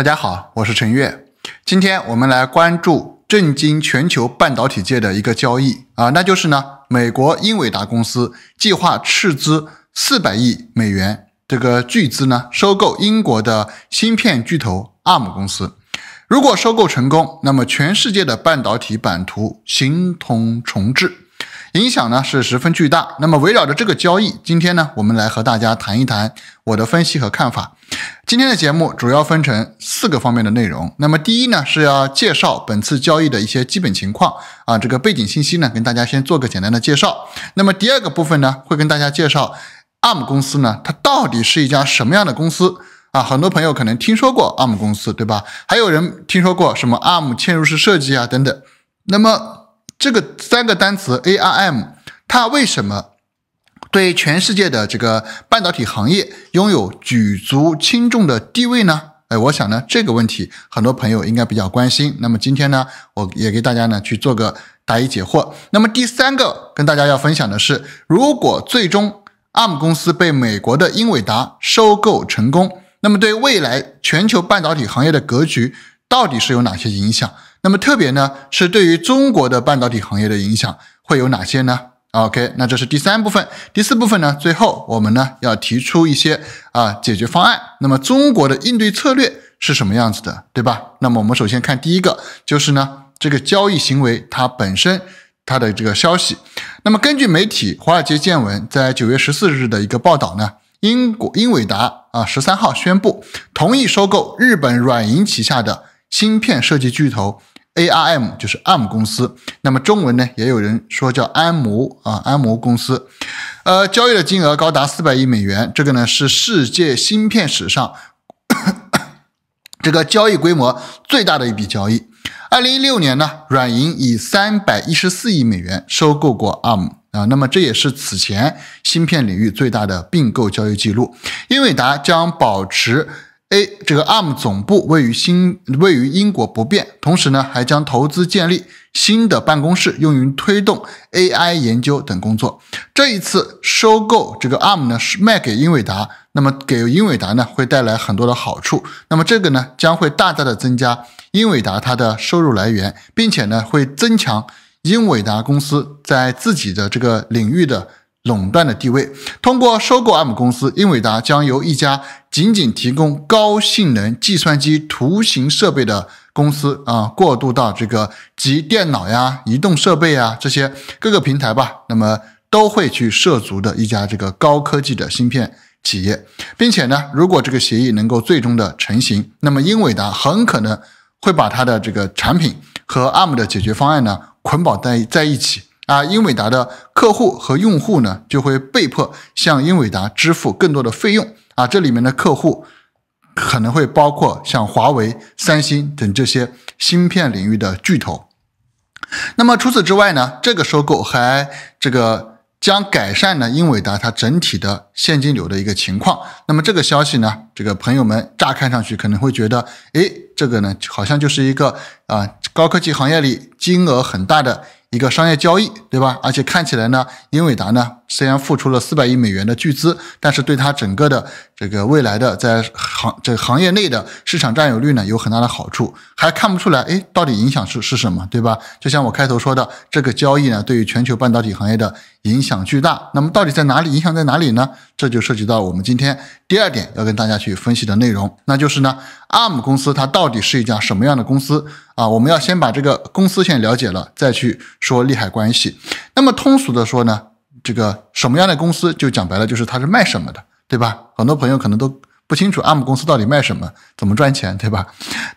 大家好，我是陈悦，今天我们来关注震惊全球半导体界的一个交易啊，那就是呢，美国英伟达公司计划斥资四百亿美元这个巨资呢，收购英国的芯片巨头 ARM 公司。如果收购成功，那么全世界的半导体版图形同重置。影响呢是十分巨大。那么围绕着这个交易，今天呢我们来和大家谈一谈我的分析和看法。今天的节目主要分成四个方面的内容。那么第一呢是要介绍本次交易的一些基本情况啊，这个背景信息呢跟大家先做个简单的介绍。那么第二个部分呢会跟大家介绍 ARM 公司呢它到底是一家什么样的公司啊？很多朋友可能听说过 ARM 公司，对吧？还有人听说过什么 ARM 嵌入式设计啊等等。那么这个三个单词 A R M，它为什么对全世界的这个半导体行业拥有举足轻重的地位呢？哎，我想呢这个问题很多朋友应该比较关心。那么今天呢，我也给大家呢去做个答疑解惑。那么第三个跟大家要分享的是，如果最终 ARM 公司被美国的英伟达收购成功，那么对未来全球半导体行业的格局到底是有哪些影响？那么特别呢，是对于中国的半导体行业的影响会有哪些呢？OK，那这是第三部分，第四部分呢？最后我们呢要提出一些啊解决方案。那么中国的应对策略是什么样子的，对吧？那么我们首先看第一个，就是呢这个交易行为它本身它的这个消息。那么根据媒体《华尔街见闻》在九月十四日的一个报道呢，英国英伟达啊十三号宣布同意收购日本软银旗下的。芯片设计巨头 A R M 就是 ARM 公司，那么中文呢，也有人说叫安摩啊，安摩公司。呃，交易的金额高达四百亿美元，这个呢是世界芯片史上 这个交易规模最大的一笔交易。二零一六年呢，软银以三百一十四亿美元收购过 ARM 啊，那么这也是此前芯片领域最大的并购交易记录。英伟达将保持。A 这个 ARM 总部位于新位于英国不变，同时呢还将投资建立新的办公室，用于推动 AI 研究等工作。这一次收购这个 ARM 呢是卖给英伟达，那么给英伟达呢会带来很多的好处。那么这个呢将会大大的增加英伟达它的收入来源，并且呢会增强英伟达公司在自己的这个领域的。垄断的地位，通过收购 ARM 公司，英伟达将由一家仅仅提供高性能计算机图形设备的公司啊，过渡到这个集电脑呀、移动设备啊这些各个平台吧，那么都会去涉足的一家这个高科技的芯片企业，并且呢，如果这个协议能够最终的成型，那么英伟达很可能会把它的这个产品和 ARM 的解决方案呢捆绑在在一起。啊，英伟达的客户和用户呢，就会被迫向英伟达支付更多的费用啊。这里面的客户可能会包括像华为、三星等这些芯片领域的巨头。那么除此之外呢，这个收购还这个将改善呢英伟达它整体的现金流的一个情况。那么这个消息呢，这个朋友们乍看上去可能会觉得，哎，这个呢好像就是一个啊高科技行业里金额很大的。一个商业交易，对吧？而且看起来呢，英伟达呢，虽然付出了四百亿美元的巨资，但是对它整个的这个未来的在行这个、行业内的市场占有率呢，有很大的好处，还看不出来，哎，到底影响是是什么，对吧？就像我开头说的，这个交易呢，对于全球半导体行业的影响巨大。那么到底在哪里影响在哪里呢？这就涉及到我们今天第二点要跟大家去分析的内容，那就是呢，ARM 公司它到底是一家什么样的公司？啊，我们要先把这个公司先了解了，再去说利害关系。那么通俗的说呢，这个什么样的公司，就讲白了，就是它是卖什么的，对吧？很多朋友可能都不清楚 ARM 公司到底卖什么，怎么赚钱，对吧？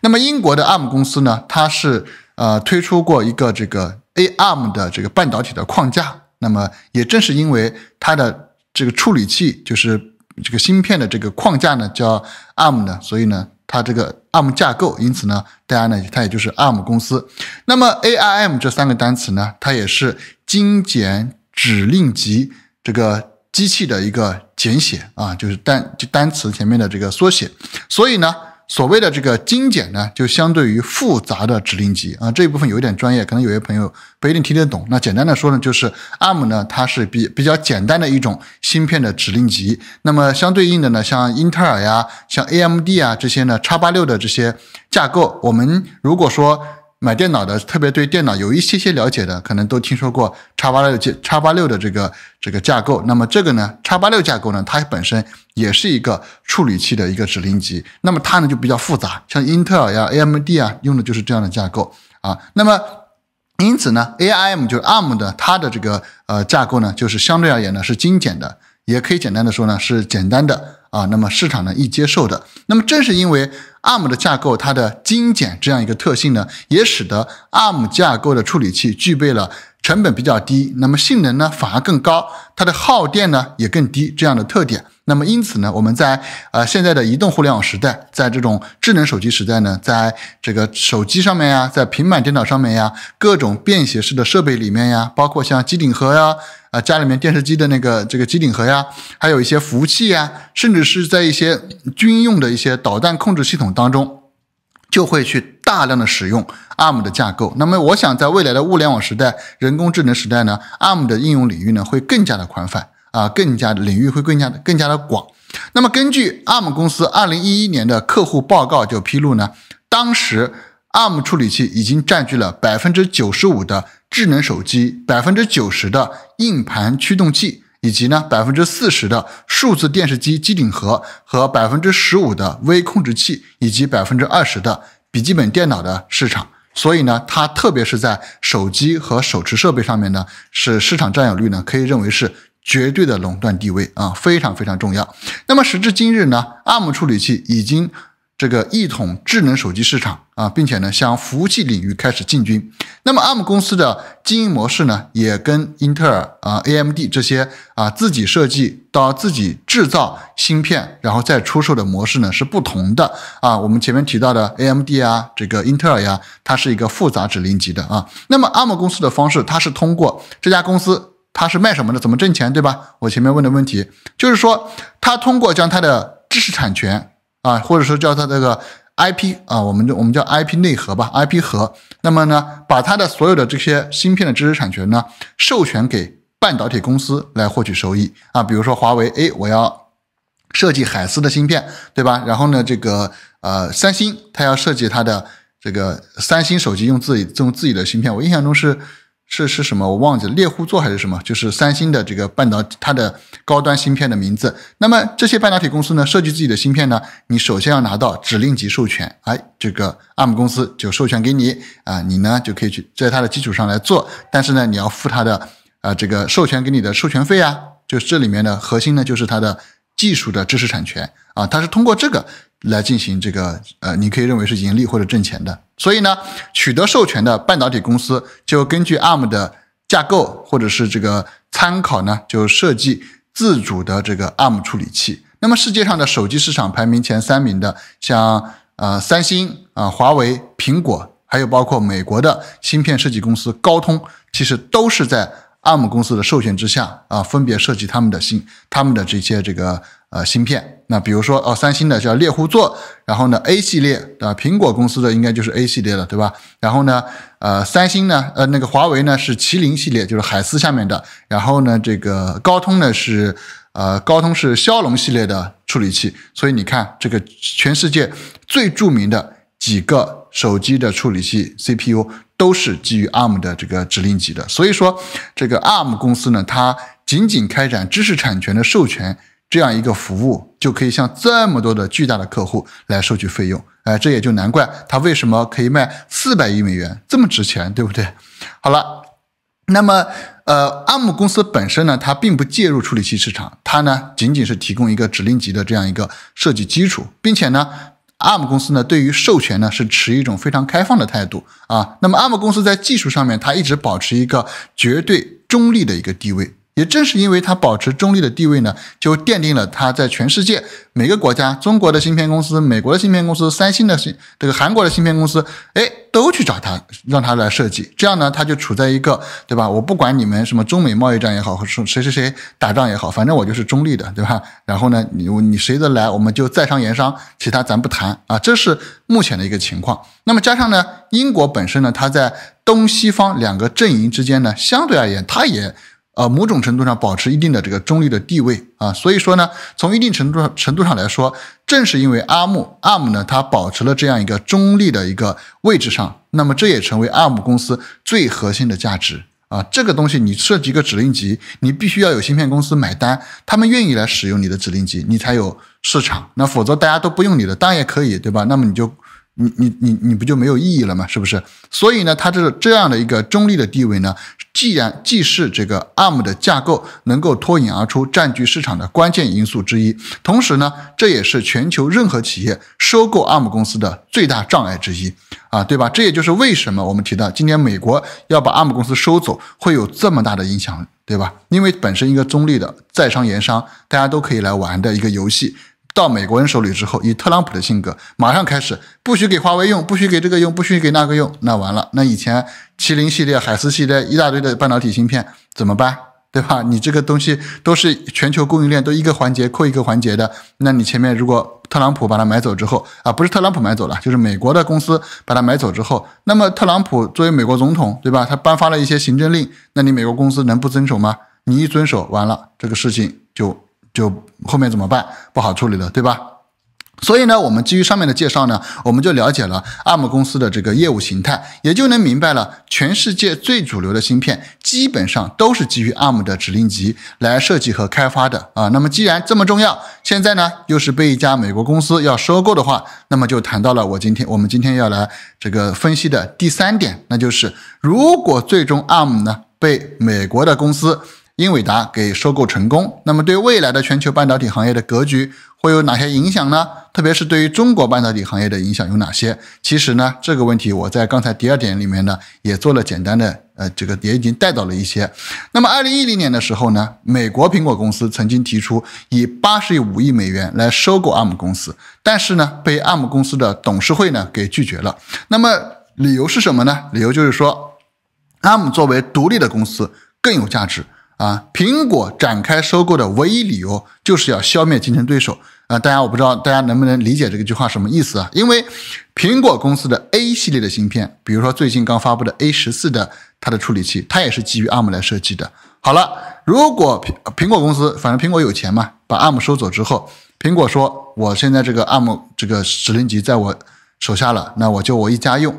那么英国的 ARM 公司呢，它是呃推出过一个这个 ARM 的这个半导体的框架。那么也正是因为它的这个处理器，就是这个芯片的这个框架呢，叫 ARM 呢，所以呢。它这个 ARM 架构，因此呢，大家呢，它也就是 ARM 公司。那么，ARM 这三个单词呢，它也是精简指令集这个机器的一个简写啊，就是单就单词前面的这个缩写。所以呢。所谓的这个精简呢，就相对于复杂的指令集啊，这一部分有一点专业，可能有些朋友不一定听得懂。那简单的说呢，就是 ARM 呢，它是比比较简单的一种芯片的指令集。那么相对应的呢，像英特尔呀、像 AMD 啊这些呢，叉八六的这些架构，我们如果说。买电脑的，特别对电脑有一些些了解的，可能都听说过叉八六叉八六的这个这个架构。那么这个呢，叉八六架构呢，它本身也是一个处理器的一个指令集。那么它呢就比较复杂，像英特尔呀、AMD 啊，用的就是这样的架构啊。那么因此呢，ARM 就是 ARM 的它的这个呃架构呢，就是相对而言呢是精简的。也可以简单的说呢，是简单的啊，那么市场呢易接受的。那么正是因为 ARM 的架构，它的精简这样一个特性呢，也使得 ARM 架构的处理器具备了成本比较低，那么性能呢反而更高，它的耗电呢也更低这样的特点。那么因此呢，我们在呃现在的移动互联网时代，在这种智能手机时代呢，在这个手机上面呀，在平板电脑上面呀，各种便携式的设备里面呀，包括像机顶盒呀，啊家里面电视机的那个这个机顶盒呀，还有一些服务器呀，甚至是在一些军用的一些导弹控制系统当中，就会去大量的使用 ARM 的架构。那么我想在未来的物联网时代、人工智能时代呢，ARM 的应用领域呢会更加的宽泛。啊，更加的领域会更加的更加的广。那么根据 ARM 公司二零一一年的客户报告就披露呢，当时 ARM 处理器已经占据了百分之九十五的智能手机、百分之九十的硬盘驱动器，以及呢百分之四十的数字电视机机顶盒和百分之十五的微控制器，以及百分之二十的笔记本电脑的市场。所以呢，它特别是在手机和手持设备上面呢，是市场占有率呢可以认为是。绝对的垄断地位啊，非常非常重要。那么时至今日呢，ARM 处理器已经这个一统智能手机市场啊，并且呢向服务器领域开始进军。那么 ARM 公司的经营模式呢，也跟英特尔啊、AMD 这些啊自己设计到自己制造芯片，然后再出售的模式呢是不同的啊。我们前面提到的 AMD 啊，这个英特尔呀，它是一个复杂指令集的啊。那么 ARM 公司的方式，它是通过这家公司。他是卖什么的？怎么挣钱，对吧？我前面问的问题就是说，他通过将他的知识产权啊，或者说叫他这个 IP 啊，我们我们叫 IP 内核吧，IP 核，那么呢，把他的所有的这些芯片的知识产权呢，授权给半导体公司来获取收益啊。比如说华为，哎，我要设计海思的芯片，对吧？然后呢，这个呃，三星他要设计他的这个三星手机用自己用自己的芯片，我印象中是。是是什么？我忘记猎户座还是什么？就是三星的这个半导它的高端芯片的名字。那么这些半导体公司呢，设计自己的芯片呢，你首先要拿到指令级授权。哎，这个 ARM 公司就授权给你啊，你呢就可以去在它的基础上来做。但是呢，你要付它的啊这个授权给你的授权费啊。就是这里面的核心呢，就是它的技术的知识产权啊。它是通过这个。来进行这个，呃，你可以认为是盈利或者挣钱的。所以呢，取得授权的半导体公司就根据 ARM 的架构或者是这个参考呢，就设计自主的这个 ARM 处理器。那么世界上的手机市场排名前三名的，像啊三星啊、华为、苹果，还有包括美国的芯片设计公司高通，其实都是在 ARM 公司的授权之下啊，分别设计他们的芯、他们的这些这个。呃，芯片，那比如说，哦，三星的叫猎户座，然后呢，A 系列，啊，苹果公司的应该就是 A 系列了，对吧？然后呢，呃，三星呢，呃，那个华为呢是麒麟系列，就是海思下面的，然后呢，这个高通呢是，呃，高通是骁龙系列的处理器。所以你看，这个全世界最著名的几个手机的处理器 CPU 都是基于 ARM 的这个指令集的。所以说，这个 ARM 公司呢，它仅仅开展知识产权的授权。这样一个服务就可以向这么多的巨大的客户来收取费用，哎，这也就难怪它为什么可以卖四百亿美元这么值钱，对不对？好了，那么呃阿姆公司本身呢，它并不介入处理器市场，它呢仅仅是提供一个指令集的这样一个设计基础，并且呢，ARM 公司呢对于授权呢是持一种非常开放的态度啊。那么 ARM 公司在技术上面，它一直保持一个绝对中立的一个地位。也正是因为它保持中立的地位呢，就奠定了它在全世界每个国家，中国的芯片公司、美国的芯片公司、三星的芯、这个韩国的芯片公司，哎，都去找它，让它来设计。这样呢，它就处在一个，对吧？我不管你们什么中美贸易战也好，或说谁谁谁打仗也好，反正我就是中立的，对吧？然后呢，你你谁的来，我们就在商言商，其他咱不谈啊。这是目前的一个情况。那么加上呢，英国本身呢，它在东西方两个阵营之间呢，相对而言，它也。呃，某种程度上保持一定的这个中立的地位啊，所以说呢，从一定程度上程度上来说，正是因为阿木阿 ARM 呢，它保持了这样一个中立的一个位置上，那么这也成为 ARM 公司最核心的价值啊。这个东西你设计一个指令集，你必须要有芯片公司买单，他们愿意来使用你的指令集，你才有市场。那否则大家都不用你的，当然也可以，对吧？那么你就。你你你你不就没有意义了吗？是不是？所以呢，它这这样的一个中立的地位呢，既然既是这个 ARM 的架构能够脱颖而出、占据市场的关键因素之一，同时呢，这也是全球任何企业收购 ARM 公司的最大障碍之一啊，对吧？这也就是为什么我们提到今天美国要把 ARM 公司收走会有这么大的影响，对吧？因为本身一个中立的，在商言商，大家都可以来玩的一个游戏。到美国人手里之后，以特朗普的性格，马上开始不许给华为用，不许给这个用，不许给那个用，那完了，那以前麒麟系列、海思系列一大堆的半导体芯片怎么办？对吧？你这个东西都是全球供应链，都一个环节扣一个环节的。那你前面如果特朗普把它买走之后啊，不是特朗普买走了，就是美国的公司把它买走之后，那么特朗普作为美国总统，对吧？他颁发了一些行政令，那你美国公司能不遵守吗？你一遵守，完了这个事情就。就后面怎么办不好处理了，对吧？所以呢，我们基于上面的介绍呢，我们就了解了 ARM 公司的这个业务形态，也就能明白了，全世界最主流的芯片基本上都是基于 ARM 的指令集来设计和开发的啊。那么既然这么重要，现在呢又是被一家美国公司要收购的话，那么就谈到了我今天我们今天要来这个分析的第三点，那就是如果最终 ARM 呢被美国的公司。英伟达给收购成功，那么对未来的全球半导体行业的格局会有哪些影响呢？特别是对于中国半导体行业的影响有哪些？其实呢，这个问题我在刚才第二点里面呢也做了简单的呃，这个也已经带到了一些。那么二零一零年的时候呢，美国苹果公司曾经提出以八十五亿美元来收购 ARM 公司，但是呢，被 ARM 公司的董事会呢给拒绝了。那么理由是什么呢？理由就是说，ARM 作为独立的公司更有价值。啊，苹果展开收购的唯一理由就是要消灭竞争对手啊！大家我不知道大家能不能理解这句话什么意思啊？因为苹果公司的 A 系列的芯片，比如说最近刚发布的 A 十四的它的处理器，它也是基于 ARM 来设计的。好了，如果苹苹果公司，反正苹果有钱嘛，把 ARM 收走之后，苹果说我现在这个 ARM 这个指令集在我手下了，那我就我一家用，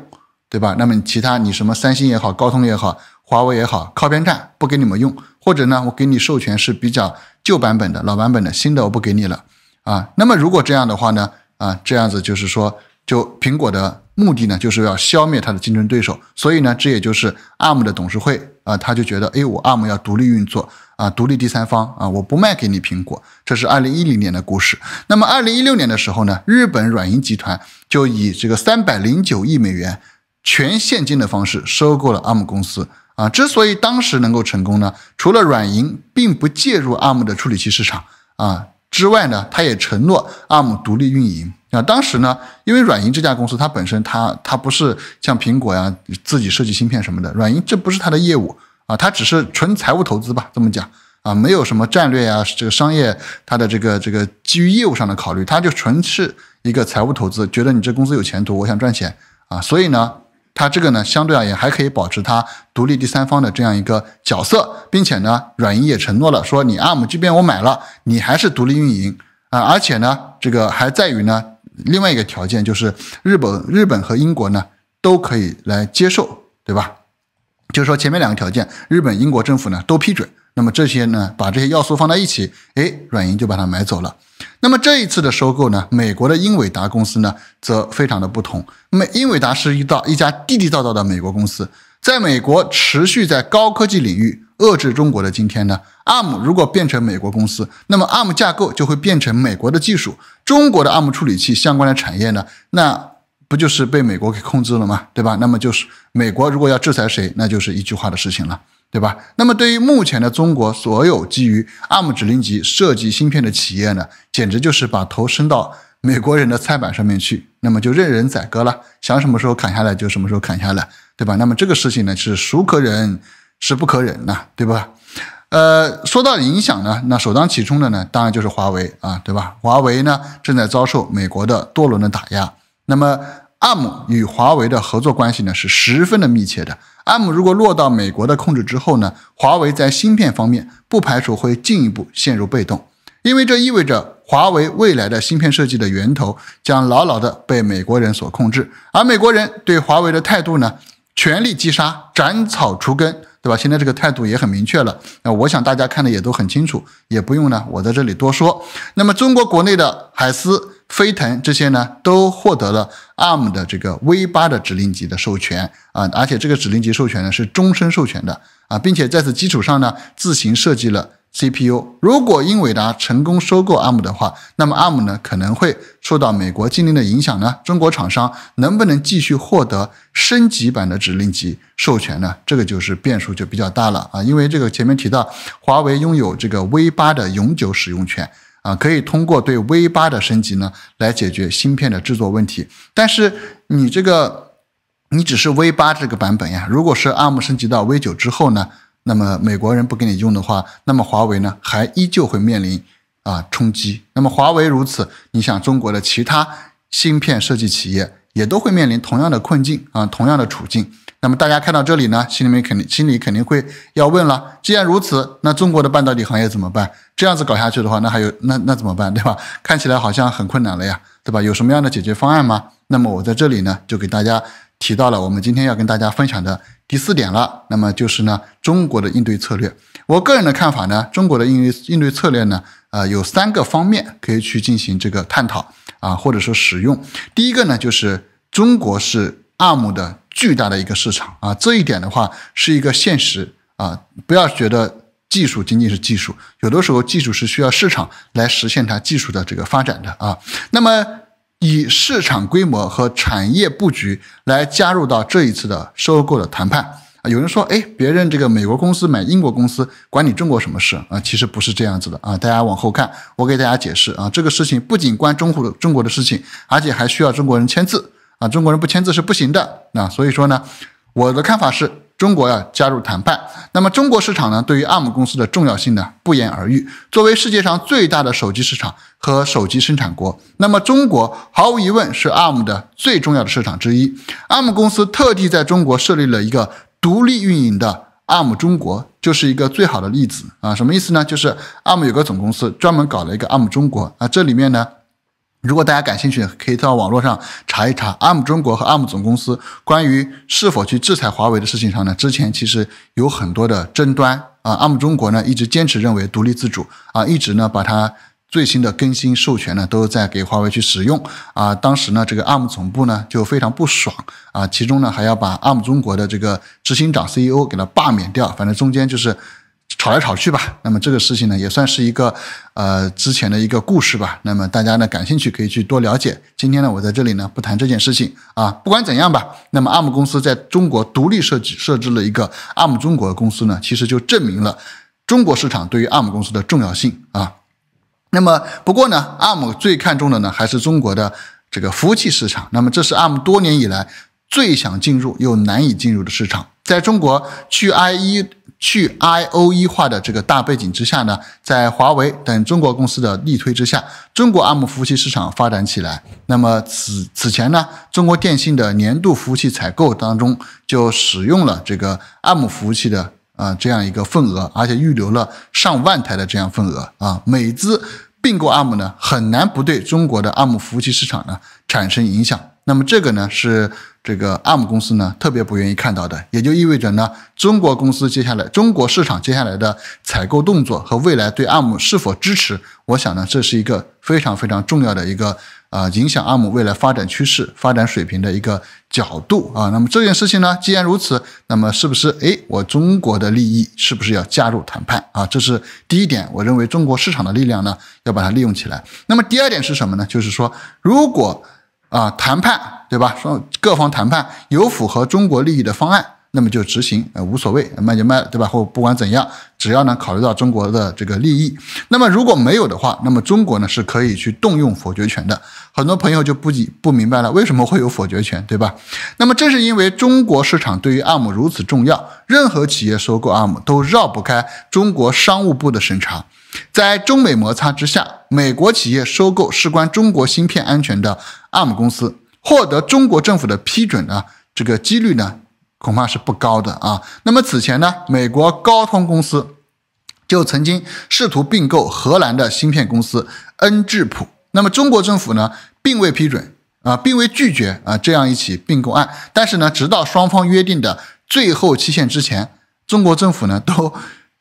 对吧？那么其他你什么三星也好，高通也好。华为也好，靠边站，不给你们用，或者呢，我给你授权是比较旧版本的、老版本的，新的我不给你了啊。那么如果这样的话呢，啊，这样子就是说，就苹果的目的呢，就是要消灭它的竞争对手。所以呢，这也就是 ARM 的董事会啊，他就觉得 A 我 ARM 要独立运作啊，独立第三方啊，我不卖给你苹果。这是二零一零年的故事。那么二零一六年的时候呢，日本软银集团就以这个三百零九亿美元全现金的方式收购了 ARM 公司。啊，之所以当时能够成功呢，除了软银并不介入 ARM 的处理器市场啊之外呢，它也承诺 ARM 独立运营啊。当时呢，因为软银这家公司，它本身它它不是像苹果呀自己设计芯片什么的，软银这不是它的业务啊，它只是纯财务投资吧，这么讲啊，没有什么战略呀，这个商业它的这个这个基于业务上的考虑，它就纯是一个财务投资，觉得你这公司有前途，我想赚钱啊，所以呢。它这个呢，相对而言还可以保持它独立第三方的这样一个角色，并且呢，软银也承诺了，说你 ARM 这边我买了，你还是独立运营啊。而且呢，这个还在于呢，另外一个条件就是日本、日本和英国呢都可以来接受，对吧？就是说前面两个条件，日本、英国政府呢都批准。那么这些呢，把这些要素放在一起，哎，软银就把它买走了。那么这一次的收购呢，美国的英伟达公司呢，则非常的不同。美英伟达是一到一家地地道道的美国公司，在美国持续在高科技领域遏制中国的今天呢，ARM 如果变成美国公司，那么 ARM 架构就会变成美国的技术，中国的 ARM 处理器相关的产业呢，那不就是被美国给控制了吗？对吧？那么就是美国如果要制裁谁，那就是一句话的事情了。对吧？那么对于目前的中国所有基于 ARM 指令集设计芯片的企业呢，简直就是把头伸到美国人的菜板上面去，那么就任人宰割了，想什么时候砍下来就什么时候砍下来，对吧？那么这个事情呢，是孰可忍，是不可忍呐，对吧？呃，说到影响呢，那首当其冲的呢，当然就是华为啊，对吧？华为呢，正在遭受美国的多轮的打压，那么 ARM 与华为的合作关系呢，是十分的密切的。ARM 如果落到美国的控制之后呢，华为在芯片方面不排除会进一步陷入被动，因为这意味着华为未来的芯片设计的源头将牢牢的被美国人所控制，而美国人对华为的态度呢，全力击杀，斩草除根，对吧？现在这个态度也很明确了，那我想大家看的也都很清楚，也不用呢，我在这里多说。那么中国国内的海思。飞腾这些呢，都获得了 ARM 的这个 V8 的指令集的授权啊，而且这个指令集授权呢是终身授权的啊，并且在此基础上呢，自行设计了 CPU。如果英伟达成功收购 ARM 的话，那么 ARM 呢可能会受到美国禁令的影响呢？中国厂商能不能继续获得升级版的指令集授权呢？这个就是变数就比较大了啊，因为这个前面提到，华为拥有这个 V8 的永久使用权。啊，可以通过对 V 八的升级呢，来解决芯片的制作问题。但是你这个，你只是 V 八这个版本呀。如果是 ARM 升级到 V 九之后呢，那么美国人不给你用的话，那么华为呢，还依旧会面临啊冲击。那么华为如此，你想中国的其他芯片设计企业也都会面临同样的困境啊，同样的处境。那么大家看到这里呢，心里面肯定心里肯定会要问了：既然如此，那中国的半导体行业怎么办？这样子搞下去的话，那还有那那怎么办，对吧？看起来好像很困难了呀，对吧？有什么样的解决方案吗？那么我在这里呢，就给大家提到了我们今天要跟大家分享的第四点了。那么就是呢，中国的应对策略。我个人的看法呢，中国的应对应对策略呢，呃，有三个方面可以去进行这个探讨啊，或者说使用。第一个呢，就是中国是 ARM 的。巨大的一个市场啊，这一点的话是一个现实啊，不要觉得技术仅仅是技术，有的时候技术是需要市场来实现它技术的这个发展的啊。那么以市场规模和产业布局来加入到这一次的收购的谈判啊，有人说，哎，别人这个美国公司买英国公司，管你中国什么事啊？其实不是这样子的啊，大家往后看，我给大家解释啊，这个事情不仅关中国的中国的事情，而且还需要中国人签字。啊，中国人不签字是不行的。那所以说呢，我的看法是中国要加入谈判。那么中国市场呢，对于 ARM 公司的重要性呢，不言而喻。作为世界上最大的手机市场和手机生产国，那么中国毫无疑问是 ARM 的最重要的市场之一。ARM 公司特地在中国设立了一个独立运营的 ARM 中国，就是一个最好的例子啊。什么意思呢？就是 ARM 有个总公司，专门搞了一个 ARM 中国啊。这里面呢。如果大家感兴趣，可以到网络上查一查 ARM 中国和 ARM 总公司关于是否去制裁华为的事情上呢？之前其实有很多的争端啊，ARM 中国呢一直坚持认为独立自主啊，一直呢把它最新的更新授权呢都在给华为去使用啊。当时呢这个 ARM 总部呢就非常不爽啊，其中呢还要把 ARM 中国的这个执行长 CEO 给他罢免掉，反正中间就是。吵来吵去吧，那么这个事情呢也算是一个，呃，之前的一个故事吧。那么大家呢感兴趣可以去多了解。今天呢我在这里呢不谈这件事情啊。不管怎样吧，那么 ARM 公司在中国独立设计设置了一个 ARM 中国的公司呢，其实就证明了中国市场对于 ARM 公司的重要性啊。那么不过呢，ARM 最看重的呢还是中国的这个服务器市场。那么这是 ARM 多年以来最想进入又难以进入的市场。在中国去 i e 去 I O E 化的这个大背景之下呢，在华为等中国公司的力推之下，中国 ARM 服务器市场发展起来。那么此此前呢，中国电信的年度服务器采购当中就使用了这个 ARM 服务器的啊这样一个份额，而且预留了上万台的这样份额啊。美资并购 ARM 呢，很难不对中国的 ARM 服务器市场呢产生影响。那么这个呢是。这个 ARM 公司呢，特别不愿意看到的，也就意味着呢，中国公司接下来中国市场接下来的采购动作和未来对 ARM 是否支持，我想呢，这是一个非常非常重要的一个啊，影响 ARM 未来发展趋势、发展水平的一个角度啊。那么这件事情呢，既然如此，那么是不是诶，我中国的利益是不是要加入谈判啊？这是第一点，我认为中国市场的力量呢，要把它利用起来。那么第二点是什么呢？就是说，如果。啊，谈判对吧？说各方谈判有符合中国利益的方案，那么就执行，呃，无所谓卖就卖，对吧？或不管怎样，只要呢考虑到中国的这个利益。那么如果没有的话，那么中国呢是可以去动用否决权的。很多朋友就不不明白了，为什么会有否决权，对吧？那么正是因为中国市场对于 ARM 如此重要，任何企业收购 ARM 都绕不开中国商务部的审查。在中美摩擦之下，美国企业收购事关中国芯片安全的 ARM 公司，获得中国政府的批准呢？这个几率呢，恐怕是不高的啊。那么此前呢，美国高通公司就曾经试图并购荷兰的芯片公司恩智浦，那么中国政府呢，并未批准啊，并未拒绝啊这样一起并购案。但是呢，直到双方约定的最后期限之前，中国政府呢都。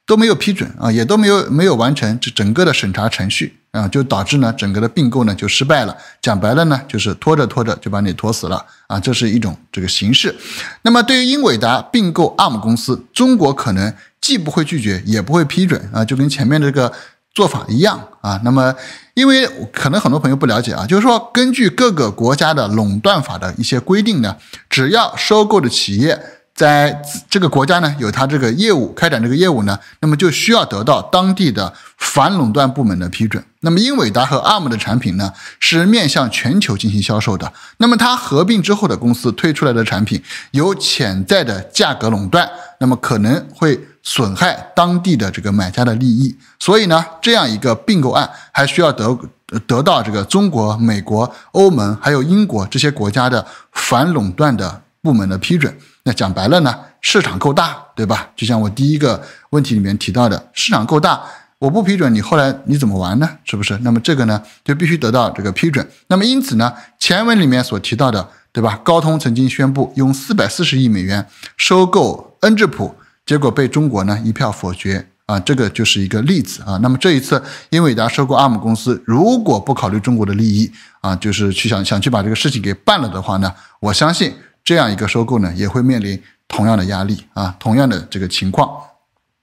都没有批准啊，也都没有没有完成这整个的审查程序啊，就导致呢整个的并购呢就失败了。讲白了呢，就是拖着拖着就把你拖死了啊，这是一种这个形式。那么对于英伟达并购 ARM 公司，中国可能既不会拒绝，也不会批准啊，就跟前面这个做法一样啊。那么因为可能很多朋友不了解啊，就是说根据各个国家的垄断法的一些规定呢，只要收购的企业。在这个国家呢，有他这个业务开展这个业务呢，那么就需要得到当地的反垄断部门的批准。那么英伟达和 ARM 的产品呢，是面向全球进行销售的。那么它合并之后的公司推出来的产品有潜在的价格垄断，那么可能会损害当地的这个买家的利益。所以呢，这样一个并购案还需要得得到这个中国、美国、欧盟还有英国这些国家的反垄断的部门的批准。那讲白了呢，市场够大，对吧？就像我第一个问题里面提到的，市场够大，我不批准你，后来你怎么玩呢？是不是？那么这个呢，就必须得到这个批准。那么因此呢，前文里面所提到的，对吧？高通曾经宣布用四百四十亿美元收购恩智浦，结果被中国呢一票否决啊，这个就是一个例子啊。那么这一次英伟达收购 ARM 公司，如果不考虑中国的利益啊，就是去想想去把这个事情给办了的话呢，我相信。这样一个收购呢，也会面临同样的压力啊，同样的这个情况。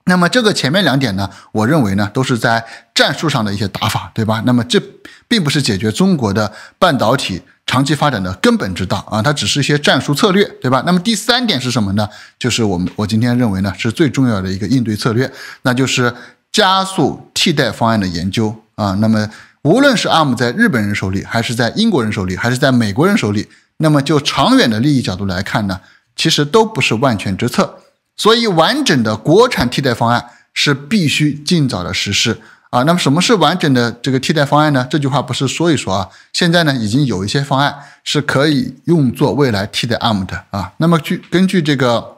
那么这个前面两点呢，我认为呢都是在战术上的一些打法，对吧？那么这并不是解决中国的半导体长期发展的根本之道啊，它只是一些战术策略，对吧？那么第三点是什么呢？就是我们我今天认为呢是最重要的一个应对策略，那就是加速替代方案的研究啊。那么无论是 ARM 在日本人手里，还是在英国人手里，还是在美国人手里。那么，就长远的利益角度来看呢，其实都不是万全之策。所以，完整的国产替代方案是必须尽早的实施啊。那么，什么是完整的这个替代方案呢？这句话不是说一说啊。现在呢，已经有一些方案是可以用作未来替代 ARM 的啊。那么，据根据这个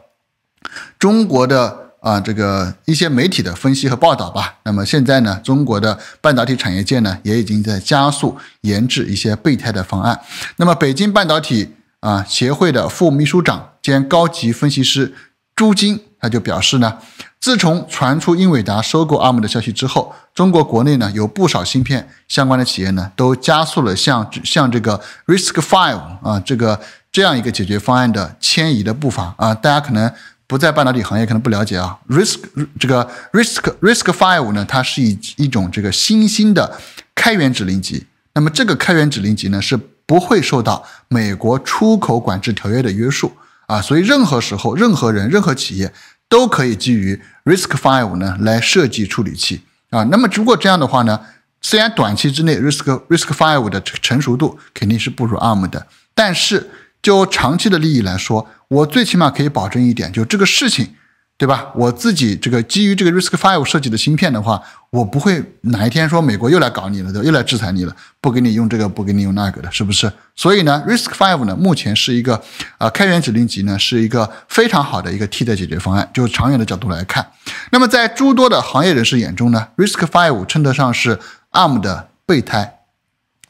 中国的。啊，这个一些媒体的分析和报道吧。那么现在呢，中国的半导体产业界呢，也已经在加速研制一些备胎的方案。那么，北京半导体啊协会的副秘书长兼高级分析师朱晶，他就表示呢，自从传出英伟达收购 ARM 的消息之后，中国国内呢有不少芯片相关的企业呢，都加速了向向这个 RISC-V 啊这个这样一个解决方案的迁移的步伐啊，大家可能。不在半导体行业可能不了解啊，risk 这个 risk risk five 呢，它是一一种这个新兴的开源指令集。那么这个开源指令集呢，是不会受到美国出口管制条约的约束啊，所以任何时候、任何人、任何企业都可以基于 risk five 呢来设计处理器啊。那么如果这样的话呢，虽然短期之内 risk risk five 的成熟度肯定是不如 ARM 的，但是。就长期的利益来说，我最起码可以保证一点，就这个事情，对吧？我自己这个基于这个 Risk Five 设计的芯片的话，我不会哪一天说美国又来搞你了，又来制裁你了，不给你用这个，不给你用那个的，是不是？所以呢，Risk Five 呢，目前是一个呃开源指令集呢，是一个非常好的一个替代解决方案。就长远的角度来看，那么在诸多的行业人士眼中呢，Risk Five 称得上是 ARM 的备胎。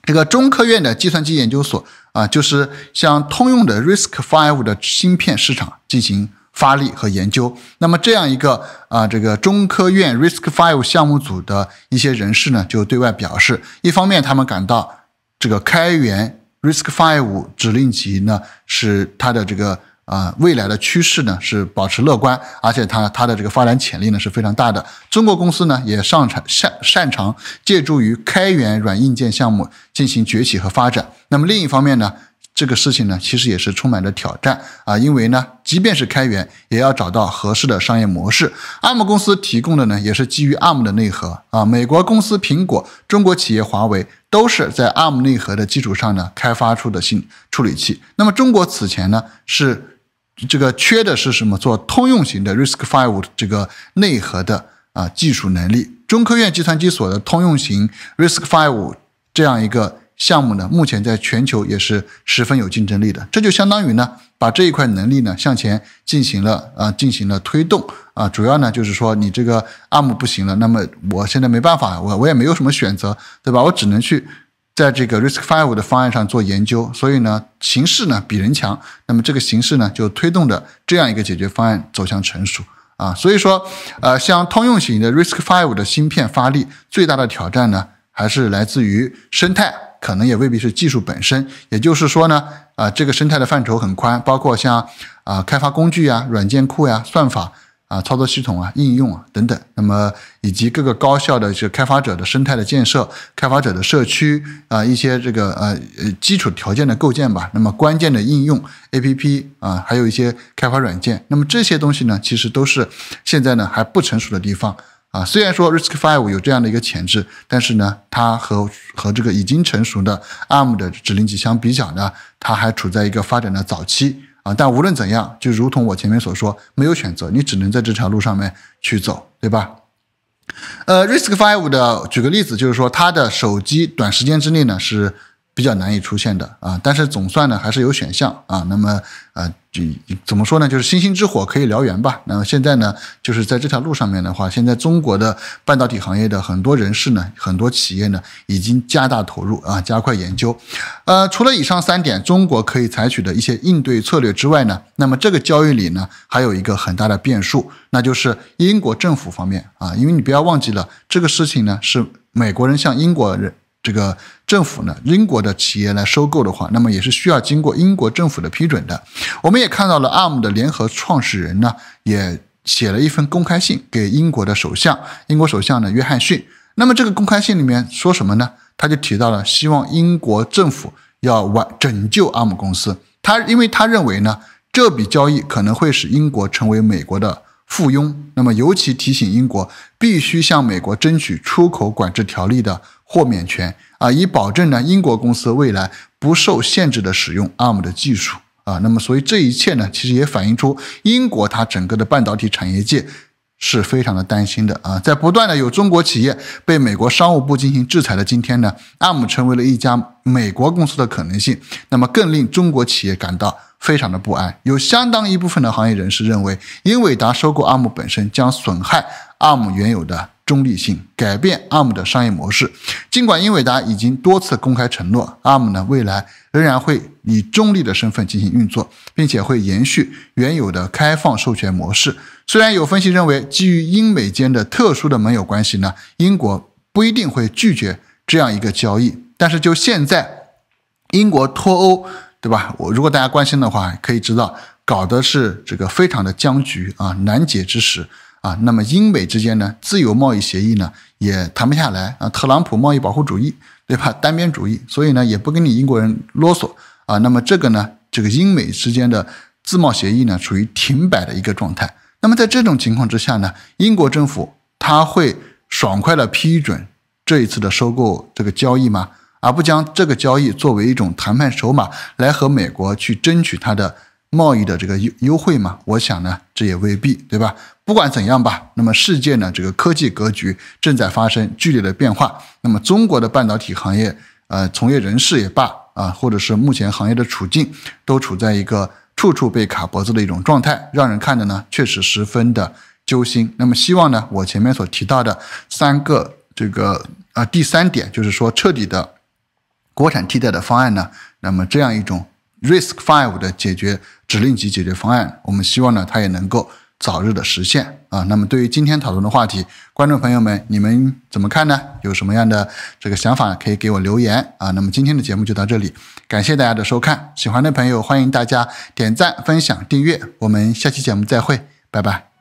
这个中科院的计算机研究所。啊，就是向通用的 RISC-V 的芯片市场进行发力和研究。那么这样一个啊，这个中科院 RISC-V 项目组的一些人士呢，就对外表示，一方面他们感到这个开源 RISC-V 指令集呢，是它的这个。啊，未来的趋势呢是保持乐观，而且它它的这个发展潜力呢是非常大的。中国公司呢也擅长擅擅长借助于开源软硬件项目进行崛起和发展。那么另一方面呢，这个事情呢其实也是充满着挑战啊，因为呢，即便是开源，也要找到合适的商业模式。ARM 公司提供的呢也是基于 ARM 的内核啊。美国公司苹果、中国企业华为都是在 ARM 内核的基础上呢开发出的新处理器。那么中国此前呢是。这个缺的是什么？做通用型的 Risk Five 这个内核的啊技术能力。中科院计算机所的通用型 Risk Five 这样一个项目呢，目前在全球也是十分有竞争力的。这就相当于呢，把这一块能力呢向前进行了啊，进行了推动啊。主要呢就是说，你这个 ARM 不行了，那么我现在没办法，我我也没有什么选择，对吧？我只能去。在这个 Risk Five 的方案上做研究，所以呢，形势呢比人强。那么这个形势呢，就推动着这样一个解决方案走向成熟啊。所以说，呃，像通用型的 Risk Five 的芯片发力，最大的挑战呢，还是来自于生态，可能也未必是技术本身。也就是说呢，啊，这个生态的范畴很宽，包括像啊开发工具呀、软件库呀、算法。啊，操作系统啊，应用啊等等，那么以及各个高校的一些开发者的生态的建设，开发者的社区啊，一些这个呃呃基础条件的构建吧，那么关键的应用 APP 啊，还有一些开发软件，那么这些东西呢，其实都是现在呢还不成熟的地方啊。虽然说 r i s k f i v e 有这样的一个潜质，但是呢，它和和这个已经成熟的 ARM 的指令集相比较呢，它还处在一个发展的早期。啊，但无论怎样，就如同我前面所说，没有选择，你只能在这条路上面去走，对吧？呃，Risk Five 的，举个例子，就是说它的手机短时间之内呢是。比较难以出现的啊，但是总算呢还是有选项啊。那么啊，就怎么说呢？就是星星之火可以燎原吧。那么现在呢，就是在这条路上面的话，现在中国的半导体行业的很多人士呢，很多企业呢，已经加大投入啊，加快研究。呃，除了以上三点，中国可以采取的一些应对策略之外呢，那么这个交易里呢，还有一个很大的变数，那就是英国政府方面啊，因为你不要忘记了，这个事情呢是美国人向英国人。这个政府呢，英国的企业来收购的话，那么也是需要经过英国政府的批准的。我们也看到了 ARM 的联合创始人呢，也写了一份公开信给英国的首相，英国首相呢约翰逊。那么这个公开信里面说什么呢？他就提到了希望英国政府要挽拯救 ARM 公司。他因为他认为呢，这笔交易可能会使英国成为美国的附庸。那么尤其提醒英国必须向美国争取出口管制条例的。豁免权啊，以保证呢英国公司未来不受限制的使用 ARM 的技术啊，那么所以这一切呢，其实也反映出英国它整个的半导体产业界是非常的担心的啊，在不断的有中国企业被美国商务部进行制裁的今天呢，ARM 成为了一家美国公司的可能性，那么更令中国企业感到非常的不安。有相当一部分的行业人士认为，英伟达收购 ARM 本身将损害 ARM 原有的。中立性改变 ARM 的商业模式。尽管英伟达已经多次公开承诺，ARM 呢未来仍然会以中立的身份进行运作，并且会延续原有的开放授权模式。虽然有分析认为，基于英美间的特殊的盟友关系呢，英国不一定会拒绝这样一个交易。但是就现在，英国脱欧，对吧？我如果大家关心的话，可以知道搞的是这个非常的僵局啊，难解之时。啊，那么英美之间呢，自由贸易协议呢也谈不下来啊。特朗普贸易保护主义，对吧？单边主义，所以呢也不跟你英国人啰嗦啊。那么这个呢，这个英美之间的自贸协议呢，处于停摆的一个状态。那么在这种情况之下呢，英国政府他会爽快的批准这一次的收购这个交易吗？而不将这个交易作为一种谈判筹码来和美国去争取他的？贸易的这个优优惠嘛，我想呢，这也未必，对吧？不管怎样吧，那么世界呢，这个科技格局正在发生剧烈的变化。那么中国的半导体行业，呃，从业人士也罢，啊，或者是目前行业的处境，都处在一个处处被卡脖子的一种状态，让人看的呢，确实十分的揪心。那么希望呢，我前面所提到的三个，这个，呃，第三点就是说彻底的国产替代的方案呢，那么这样一种 risk five 的解决。指令级解决方案，我们希望呢，它也能够早日的实现啊。那么，对于今天讨论的话题，观众朋友们，你们怎么看呢？有什么样的这个想法，可以给我留言啊。那么，今天的节目就到这里，感谢大家的收看。喜欢的朋友，欢迎大家点赞、分享、订阅。我们下期节目再会，拜拜。